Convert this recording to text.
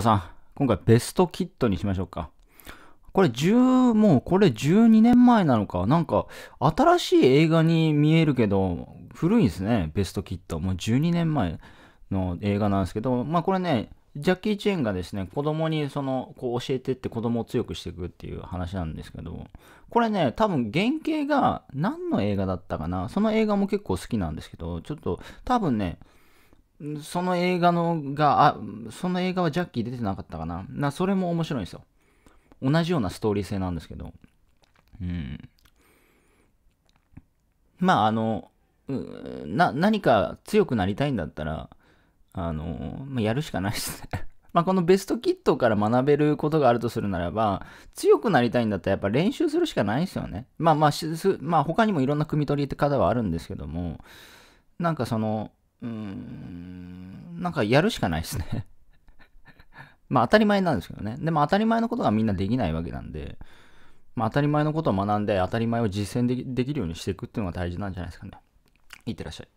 さん、今回ベストキットにしましょうか。これ10、もうこれ12年前なのか。なんか、新しい映画に見えるけど、古いんですね、ベストキット。もう12年前の映画なんですけど、まあこれね、ジャッキー・チェーンがですね、子供にその、こう教えてって子供を強くしていくっていう話なんですけど、これね、多分原型が何の映画だったかな。その映画も結構好きなんですけど、ちょっと多分ね、その映画のが、あ、その映画はジャッキー出てなかったかな。な、それも面白いんですよ。同じようなストーリー性なんですけど。うん。まあ、あの、な、何か強くなりたいんだったら、あの、まあ、やるしかないですね。まあ、このベストキットから学べることがあるとするならば、強くなりたいんだったらやっぱ練習するしかないですよね。まあまあ、まあ、他にもいろんな組み取りって方はあるんですけども、なんかその、うーん、なんかやるしかないですね まあ当たり前なんですけどね。でも当たり前のことがみんなできないわけなんで、まあ当たり前のことを学んで当たり前を実践できるようにしていくっていうのが大事なんじゃないですかね。いってらっしゃい。